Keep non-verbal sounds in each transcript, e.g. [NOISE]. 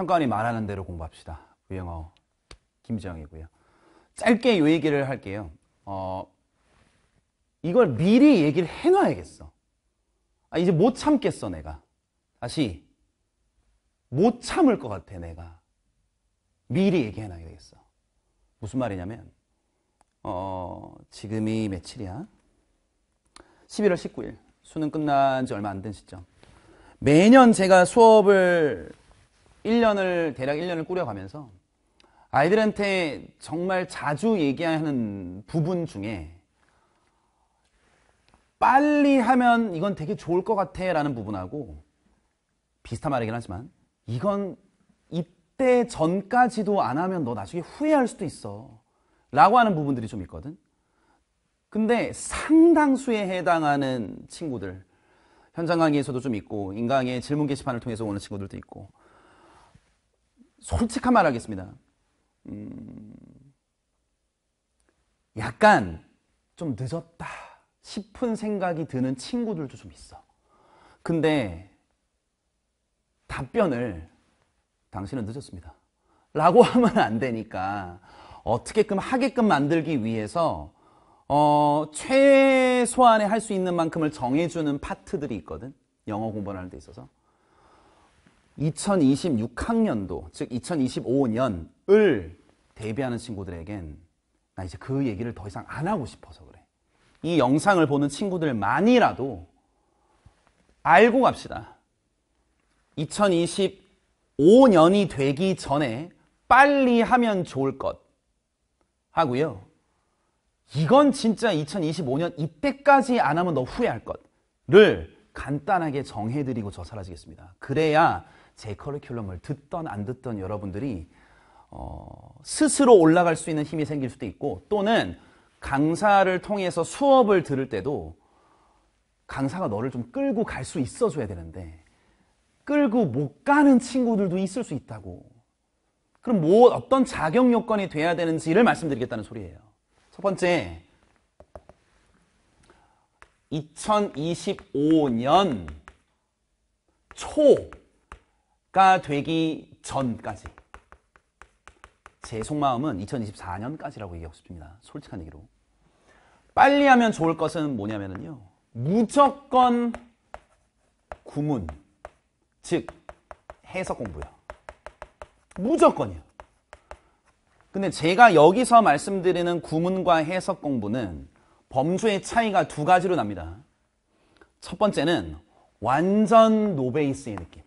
평가원이 말하는 대로 공부합시다. 부영어 김정이고요. 짧게 요 얘기를 할게요. 어, 이걸 미리 얘기를 해놔야겠어. 아, 이제 못 참겠어, 내가. 다시. 못 참을 것 같아, 내가. 미리 얘기해놔야 겠어 무슨 말이냐면, 어, 지금이 며칠이야? 11월 19일. 수능 끝난 지 얼마 안 된 시점. 매년 제가 수업을 1년을 대략 1년을 꾸려가면서 아이들한테 정말 자주 얘기하는 부분 중에 빨리 하면 이건 되게 좋을 것 같아 라는 부분하고 비슷한 말이긴 하지만 이건 이때 전까지도 안 하면 너 나중에 후회할 수도 있어 라고 하는 부분들이 좀 있거든 근데 상당수에 해당하는 친구들 현장 강의에서도 좀 있고 인강의 질문 게시판을 통해서 오는 친구들도 있고 솔직한 말 하겠습니다. 음, 약간 좀 늦었다 싶은 생각이 드는 친구들도 좀 있어. 근데 답변을 당신은 늦었습니다. 라고 [LAUGHS] 하면 안 되니까 어떻게끔 하게끔 만들기 위해서 어, 최소한의 할 수 있는 만큼을 정해주는 파트들이 있거든. 영어 공부하는 데 있어서. 2026학년도, 즉 2025년을 대비하는 친구들에겐 나 이제 그 얘기를 더 이상 안 하고 싶어서 그래. 이 영상을 보는 친구들만이라도 알고 갑시다. 2025년이 되기 전에 빨리 하면 좋을 것 하고요. 이건 진짜 2025년 이때까지 안 하면 너 후회할 것을 간단하게 정해드리고 저 사라지겠습니다. 그래야 제 커리큘럼을 듣던 안 듣던 여러분들이 어, 스스로 올라갈 수 있는 힘이 생길 수도 있고 또는 강사를 통해서 수업을 들을 때도 강사가 너를 좀 끌고 갈 수 있어줘야 되는데 끌고 못 가는 친구들도 있을 수 있다고 그럼 뭐 어떤 자격 요건이 돼야 되는지를 말씀드리겠다는 소리예요 첫 번째 2025년 초가 되기 전까지 제 속마음은 2024년까지라고 얘기하고 싶습니다. 솔직한 얘기로. 빨리 하면 좋을 것은 뭐냐면요. 무조건 구문, 즉 해석 공부요. 무조건이요. 근데 제가 여기서 말씀드리는 구문과 해석 공부는 범주의 차이가 두 가지로 납니다. 첫 번째는 완전 노베이스의 느낌.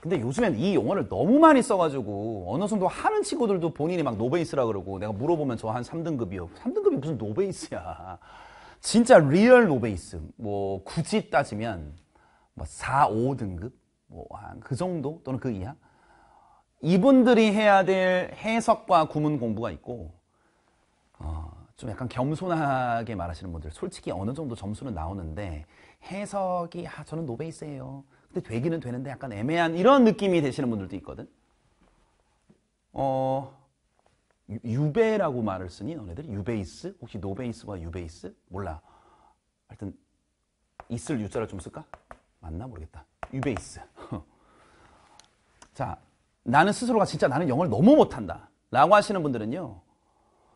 근데 요즘엔 이 용어를 너무 많이 써가지고 어느 정도 하는 친구들도 본인이 막 노베이스라 그러고 내가 물어보면 저 한 3등급이요. 3등급이 무슨 노베이스야. 진짜 리얼 노베이스. 뭐 굳이 따지면 뭐 4, 5등급? 뭐 한 그 정도 또는 그 이하? 이분들이 해야 될 해석과 구문 공부가 있고 어, 좀 약간 겸손하게 말하시는 분들 솔직히 어느 정도 점수는 나오는데 해석이 아 저는 노베이스예요. 근데 되기는 되는데 약간 애매한 이런 느낌이 되시는 분들도 있거든. 어, 유배라고 말을 쓰니 너네들이 유베이스? 혹시 노베이스와 유베이스? 몰라. 하여튼 있을 유자를 좀 쓸까? 맞나 모르겠다. 유베이스. [LAUGHS] 자, 나는 스스로가 진짜 나는 영어를 너무 못한다. 라고 하시는 분들은요.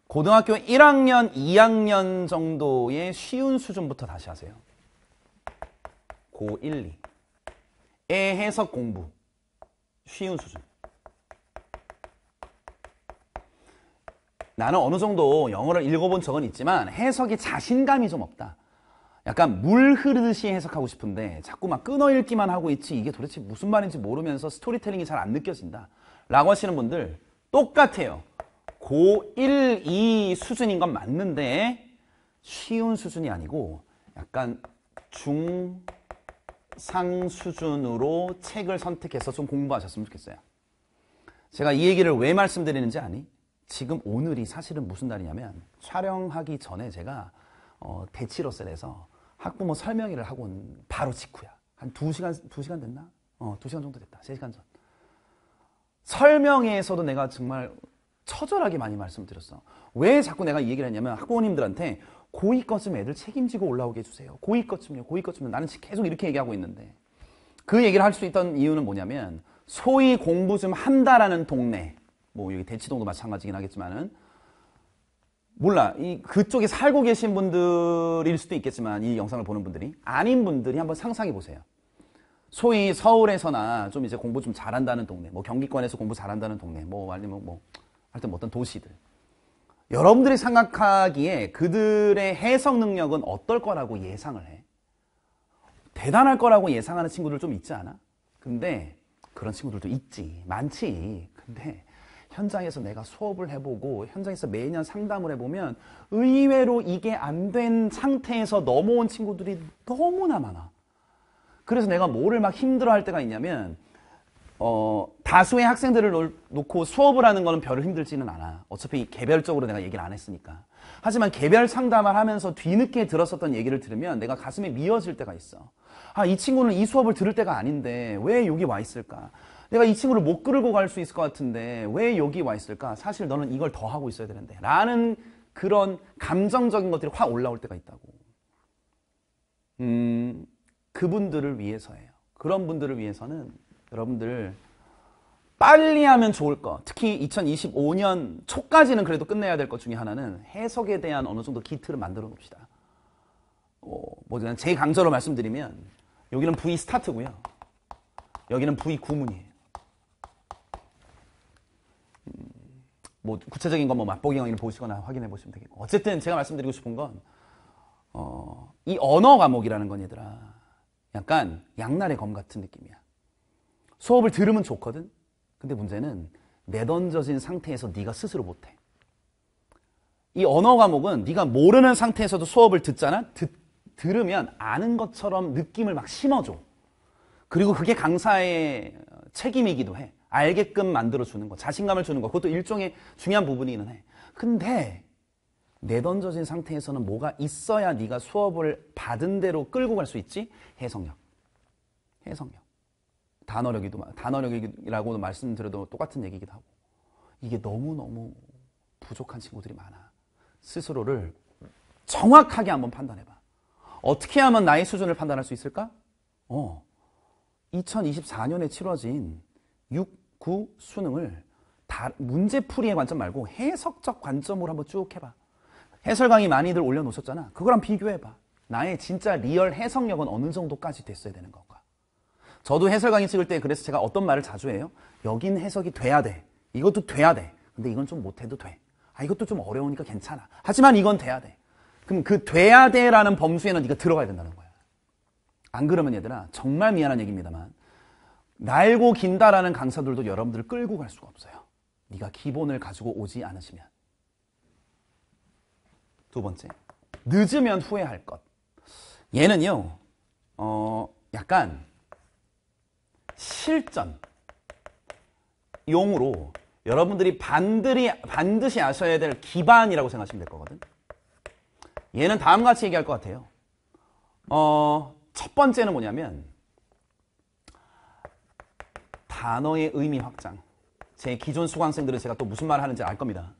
고등학교 1학년, 2학년 정도의 쉬운 수준부터 다시 하세요. 고1, 2. 해석 공부 쉬운 수준 나는 어느 정도 영어를 읽어본 적은 있지만 해석이 자신감이 좀 없다 약간 물 흐르듯이 해석하고 싶은데 자꾸 막 끊어 읽기만 하고 있지 이게 도대체 무슨 말인지 모르면서 스토리텔링이 잘 안 느껴진다 라고 하시는 분들 똑같아요 고1, 2 수준인 건 맞는데 쉬운 수준이 아니고 약간 중상 수준으로 책을 선택해서 좀 공부하셨으면 좋겠어요. 제가 이 얘기를 왜 말씀드리는지 아니? 지금 오늘이 사실은 무슨 날이냐면 촬영하기 전에 제가 어, 대치로셀에서 학부모 설명회를 하고 온 바로 직후야. 한 2시간, 2시간 됐나? 어, 2시간 정도 됐다. 3시간 전. 설명회에서도 내가 정말 처절하게 많이 말씀드렸어. 왜 자꾸 내가 이 얘기를 했냐면 학부모님들한테 고위권 쓰 애들 책임지고 올라오게 해주세요. 고위권 쓰요 고위권 쓰요 나는 계속 이렇게 얘기하고 있는데 그 얘기를 할 수 있던 이유는 뭐냐면 소위 공부 좀 한다라는 동네 뭐 여기 대치동도 마찬가지긴 하겠지만은 몰라 이 그쪽에 살고 계신 분들일 수도 있겠지만 이 영상을 보는 분들이 아닌 분들이 한번 상상해 보세요. 소위 서울에서나 좀 이제 공부 좀 잘한다는 동네, 뭐 경기권에서 공부 잘한다는 동네, 뭐 아니면 뭐 하여튼 뭐 어떤 도시들 여러분들이 생각하기에 그들의 해석 능력은 어떨 거라고 예상을 해? 대단할 거라고 예상하는 친구들 좀 있지 않아? 근데 그런 친구들도 있지. 많지. 근데 현장에서 내가 수업을 해보고 현장에서 매년 상담을 해보면 의외로 이게 안 된 상태에서 넘어온 친구들이 너무나 많아. 그래서 내가 뭐를 막 힘들어할 때가 있냐면 어, 다수의 학생들을 놓, 고 수업을 하는 거는 별로 힘들지는 않아. 어차피 개별적으로 내가 얘기를 안 했으니까. 하지만 개별 상담을 하면서 뒤늦게 들었었던 얘기를 들으면 내가 가슴에 미어질 때가 있어. 아, 이 친구는 이 수업을 들을 때가 아닌데 왜 여기 와 있을까? 내가 이 친구를 못 끌고 갈 수 있을 것 같은데 왜 여기 와 있을까? 사실 너는 이걸 더 하고 있어야 되는데. 라는 그런 감정적인 것들이 확 올라올 때가 있다고. 음, 그분들을 위해서예요. 그런 분들을 위해서는 여러분들 빨리 하면 좋을 거 특히 2025년 초까지는 그래도 끝내야 될 것 중에 하나는 해석에 대한 어느 정도 기틀을 만들어 놓읍시다. 어, 뭐냐면 제 강좌로 말씀드리면 여기는 V 스타트고요. 여기는 V 구문이에요. 음, 뭐 구체적인 건뭐 맛보기 강의를 보시거나 확인해 보시면 되겠고 어쨌든 제가 말씀드리고 싶은 건이 어, 언어 과목이라는 건 얘들아 약간 양날의 검 같은 느낌이야. 수업을 들으면 좋거든. 근데 문제는 내던져진 상태에서 네가 스스로 못해. 이 언어 과목은 네가 모르는 상태에서도 수업을 듣잖아. 듣, 들으면 아는 것처럼 느낌을 막 심어줘. 그리고 그게 강사의 책임이기도 해. 알게끔 만들어주는 거, 자신감을 주는 거. 그것도 일종의 중요한 부분이기는 해. 근데 내던져진 상태에서는 뭐가 있어야 네가 수업을 받은 대로 끌고 갈 수 있지? 해석력. 해석력. 단어력이도 단어력이라고도 말씀드려도 똑같은 얘기기도 하고 이게 너무 너무 부족한 친구들이 많아. 스스로를 정확하게 한번 판단해봐. 어떻게 하면 나의 수준을 판단할 수 있을까? 어, 2024년에 치러진 6, 9 수능을 다 문제풀이의 관점 말고 해석적 관점으로 한번 쭉 해봐. 해설 강의 많이들 올려놓으셨잖아. 그거랑 비교해봐. 나의 진짜 리얼 해석력은 어느 정도까지 됐어야 되는 건 저도 해설 강의 찍을 때 그래서 제가 어떤 말을 자주 해요. 여긴 해석이 돼야 돼. 이것도 돼야 돼. 근데 이건 좀 못해도 돼. 아 이것도 좀 어려우니까 괜찮아. 하지만 이건 돼야 돼. 그럼 그 돼야 돼라는 범수에는 네가 들어가야 된다는 거야. 안 그러면 얘들아 정말 미안한 얘기입니다만 날고 긴다라는 강사들도 여러분들을 끌고 갈 수가 없어요. 네가 기본을 가지고 오지 않으시면. 두 번째, 늦으면 후회할 것. 얘는요, 어, 약간 실전 용으로 여러분들이 반드시, 반드시 아셔야 될 기반이라고 생각하시면 될 거거든. 얘는 다음 과 같이 얘기할 것 같아요. 어, 첫 번째는 뭐냐면 단어의 의미 확장. 제 기존 수강생들은 제가 또 무슨 말을 하는지 알 겁니다.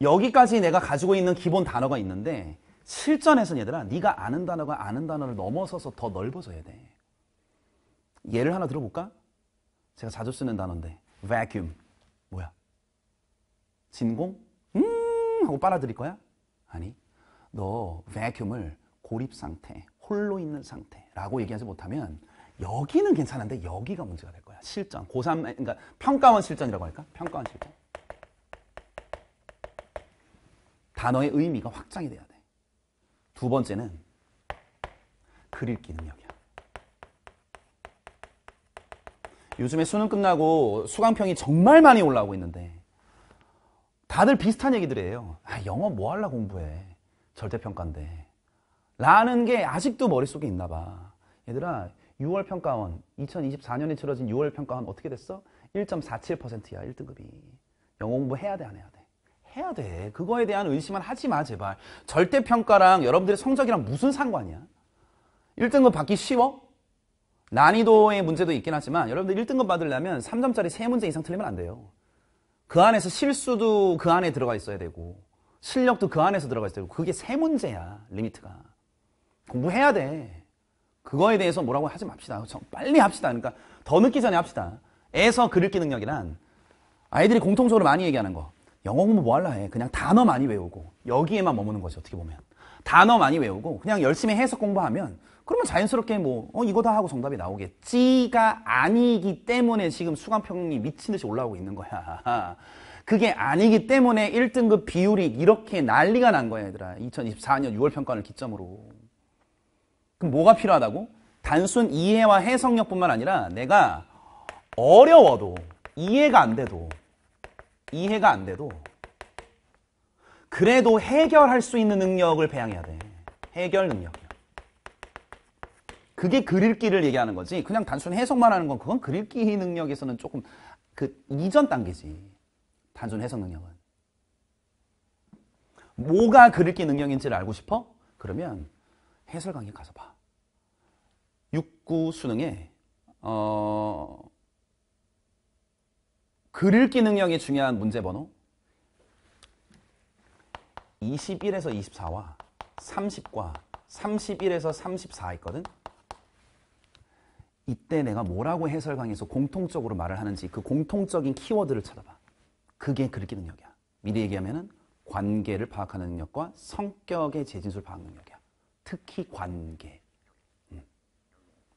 여기까지 내가 가지고 있는 기본 단어가 있는데 실전에서 얘들아 네가 아는 단어가 아는 단어를 넘어서서 더 넓어져야 돼. 예를 하나 들어볼까? 제가 자주 쓰는 단어인데 vacuum 뭐야? 진공? 음 하고 빨아들일 거야? 아니 너 vacuum을 고립 상태, 홀로 있는 상태라고 얘기하지 못하면 여기는 괜찮은데 여기가 문제가 될 거야. 실전. 고3 그러니까 평가원 실전이라고 할까? 평가원 실전. 단어의 의미가 확장이 돼야 돼. 두 번째는 그릴기 능력이야. 요즘에 수능 끝나고 수강평이 정말 많이 올라오고 있는데 다들 비슷한 얘기들 이에요 아, 영어 뭐 할라 공부해. 절대평가인데. 라는 게 아직도 머릿속에 있나 봐. 얘들아 6월 평가원 2024년에 치러진 6월 평가원 어떻게 됐어? 1.47%야 1등급이. 영어 공부 해야 돼 안 해야 돼? 해야 돼. 그거에 대한 의심은 하지 마 제발. 절대평가랑 여러분들의 성적이랑 무슨 상관이야? 1등급 받기 쉬워? 난이도의 문제도 있긴 하지만 여러분들 1등급 받으려면 3점짜리 3문제 이상 틀리면 안 돼요. 그 안에서 실수도 그 안에 들어가 있어야 되고 실력도 그 안에서 들어가 있어야 되고 그게 3문제야 리미트가. 공부해야 돼. 그거에 대해서 뭐라고 하지 맙시다. 빨리 합시다. 그러니까 더 늦기 전에 합시다. 에서 글 읽기 능력이란 아이들이 공통적으로 많이 얘기하는 거. 영어 공부 뭐 할라 해. 그냥 단어 많이 외우고 여기에만 머무는 거지 어떻게 보면. 단어 많이 외우고 그냥 열심히 해석 공부하면 그러면 자연스럽게 뭐, 어, 이거다 하고 정답이 나오겠지가 아니기 때문에 지금 수강평이 미친 듯이 올라오고 있는 거야. [LAUGHS] 그게 아니기 때문에 1등급 비율이 이렇게 난리가 난 거야, 얘들아. 2024년 6월 평가를 기점으로. 그럼 뭐가 필요하다고? 단순 이해와 해석력뿐만 아니라 내가 어려워도, 이해가 안 돼도, 이해가 안 돼도, 그래도 해결할 수 있는 능력을 배양해야 돼. 해결 능력. 그게 그릴기를 얘기하는 거지. 그냥 단순 해석만 하는 건 그건 그릴기 능력에서는 조금 그 이전 단계지. 단순 해석 능력은. 뭐가 그릴기 능력인지를 알고 싶어? 그러면 해설 강의 가서 봐. 6구 수능에 어... 글읽기 능력이 중요한 문제 번호 21에서 24와 30과 31에서 34 있거든. 이때 내가 뭐라고 해설 강의에서 공통적으로 말을 하는지 그 공통적인 키워드를 찾아봐. 그게 글읽기 능력이야. 미리 얘기하면은 관계를 파악하는 능력과 성격의 재진술 파악 능력이야. 특히 관계. 음.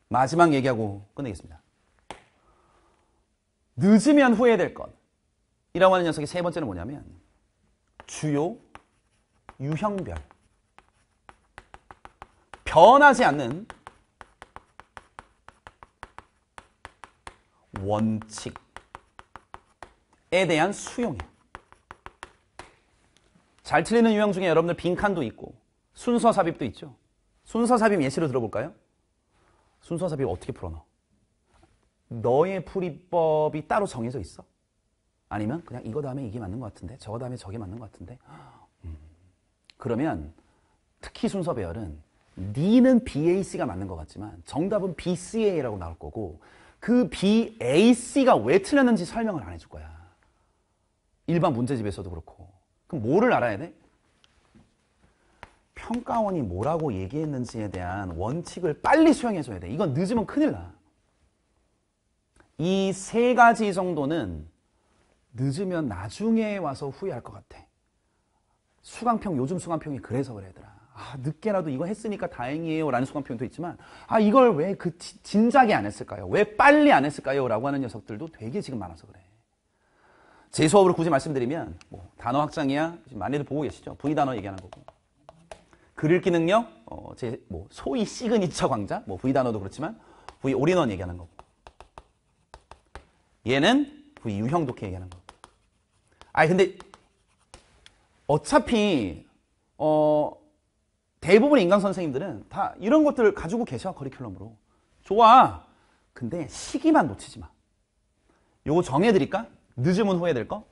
마지막 얘기하고 끝내겠습니다. 늦으면 후회될 것. 이라고 하는 녀석의 세 번째는 뭐냐면 주요 유형별. 변하지 않는 원칙에 대한 수용이에요. 잘 틀리는 유형 중에 여러분들 빈칸도 있고 순서 삽입도 있죠. 순서 삽입 예시로 들어볼까요? 순서 삽입 어떻게 풀어넣어? 너의 풀이법이 따로 정해져 있어? 아니면 그냥 이거 다음에 이게 맞는 것 같은데 저거 다음에 저게 맞는 것 같은데 음. 그러면 특히 순서 배열은 D는 BAC가 맞는 것 같지만 정답은 BCA라고 나올 거고 그 B, A, C가 왜 틀렸는지 설명을 안 해줄 거야. 일반 문제집에서도 그렇고. 그럼 뭐를 알아야 돼? 평가원이 뭐라고 얘기했는지에 대한 원칙을 빨리 수용해줘야 돼. 이건 늦으면 큰일 나. 이 세 가지 정도는 늦으면 나중에 와서 후회할 것 같아. 수강평, 요즘 수강평이 그래서 그래, 얘들 아, 늦게라도 이거 했으니까 다행이에요. 라는 순간 표현도 있지만, 아, 이걸 왜 그 진작에 안 했을까요? 왜 빨리 안 했을까요? 라고 하는 녀석들도 되게 지금 많아서 그래. 제 수업으로 굳이 말씀드리면, 뭐, 단어 확장이야 지금 많이들 보고 계시죠? V 단어 얘기하는 거고. 글 읽기 능력, 어, 제, 뭐, 소위 시그니처 광자? 뭐, V 단어도 그렇지만, V 올인원 얘기하는 거고. 얘는 V 유형 독해 얘기하는 거고. 아니, 근데, 어차피, 어, 대부분 인강 선생님들은 다 이런 것들을 가지고 계셔 커리큘럼으로 좋아 근데 시기만 놓치지 마 요거 정해드릴까? 늦으면 후회될 거?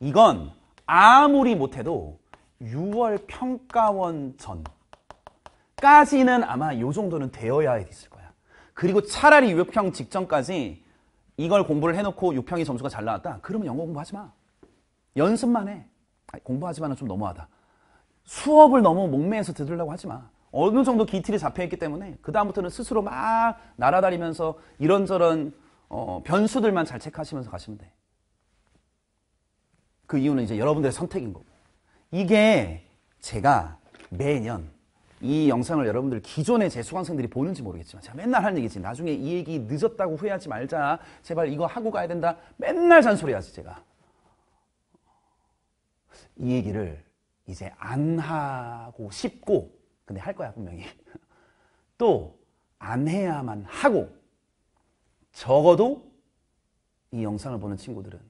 이건 아무리 못해도 6월 평가원 전까지는 아마 요 정도는 되어야 있을 거야 그리고 차라리 6평 직전까지 이걸 공부를 해놓고 6평이 점수가 잘 나왔다 그러면 영어 공부하지 마 연습만 해공부하지 마는 좀 너무하다 수업을 너무 목매해서 들으려고 하지 마. 어느 정도 기틀이 잡혀있기 때문에 그 다음부터는 스스로 막 날아다니면서 이런저런 어, 변수들만 잘 체크하시면서 가시면 돼. 그 이유는 이제 여러분들의 선택인 거고. 이게 제가 매년 이 영상을 여러분들 기존의 제 수강생들이 보는지 모르겠지만 제가 맨날 하는 얘기지. 나중에 이 얘기 늦었다고 후회하지 말자. 제발 이거 하고 가야 된다. 맨날 잔소리하지 제가. 이 얘기를 이제 안 하고 싶고 근데 할 거야 분명히 [LAUGHS] 또 안 해야만 하고 적어도 이 영상을 보는 친구들은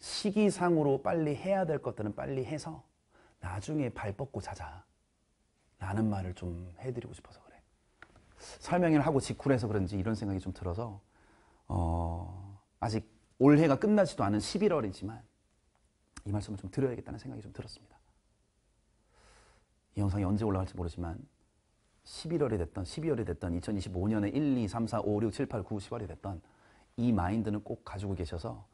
시기상으로 빨리 해야 될 것들은 빨리 해서 나중에 발 뻗고 자자 라는 말을 좀 해드리고 싶어서 그래 설명회를 하고 직후라서 그런지 이런 생각이 좀 들어서 어, 아직 올해가 끝나지도 않은 11월이지만 이 말씀을 좀 드려야겠다는 생각이 좀 들었습니다. 이 영상이 언제 올라갈지 모르지만 11월에 됐던 12월에 됐던 2025년에 1, 2, 3, 4, 5, 6, 7, 8, 9, 10월에 됐던 이 마인드는 꼭 가지고 계셔서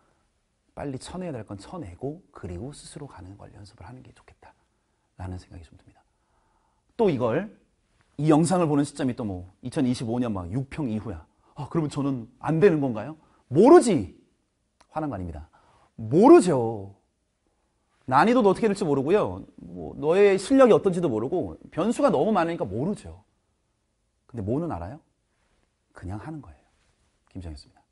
빨리 쳐내야 될 건 쳐내고 그리고 스스로 가는 걸 연습을 하는 게 좋겠다 라는 생각이 좀 듭니다. 또 이걸 이 영상을 보는 시점이 또 뭐 2025년 막 6평 이후야. 아, 그러면 저는 안 되는 건가요? 모르지! 화난 거 아닙니다. 모르죠. 난이도도 어떻게 될지 모르고요. 뭐 너의 실력이 어떤지도 모르고 변수가 너무 많으니까 모르죠. 근데 뭐는 알아요? 그냥 하는 거예요. 김정희였니다